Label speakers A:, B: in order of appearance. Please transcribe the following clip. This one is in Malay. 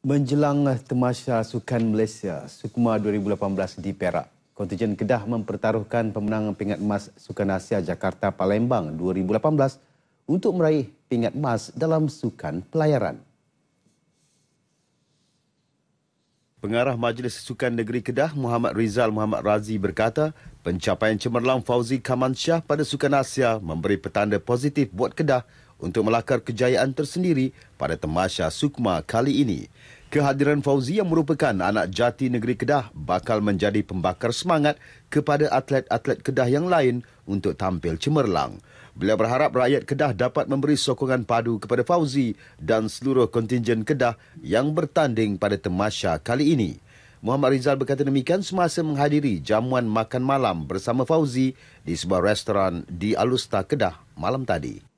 A: Menjelang temasya Sukan Malaysia, Sukma 2018 di Perak, kontijen Kedah mempertaruhkan pemenang pingat emas Sukan Asia Jakarta Palembang 2018 untuk meraih pingat emas dalam sukan pelayaran. Pengarah Majlis Sukan Negeri Kedah Muhammad Rizal Muhammad Razi berkata, pencapaian cemerlang Fauzi Kamansyah pada Sukan Asia memberi petanda positif buat Kedah untuk melakar kejayaan tersendiri pada temasya Sukma kali ini. Kehadiran Fauzi yang merupakan anak jati negeri Kedah bakal menjadi pembakar semangat kepada atlet-atlet Kedah yang lain untuk tampil cemerlang. Beliau berharap rakyat Kedah dapat memberi sokongan padu kepada Fauzi dan seluruh kontingen Kedah yang bertanding pada temasya kali ini. Muhammad Rizal berkata demikian semasa menghadiri jamuan makan malam bersama Fauzi di sebuah restoran di Alusta Kedah malam tadi.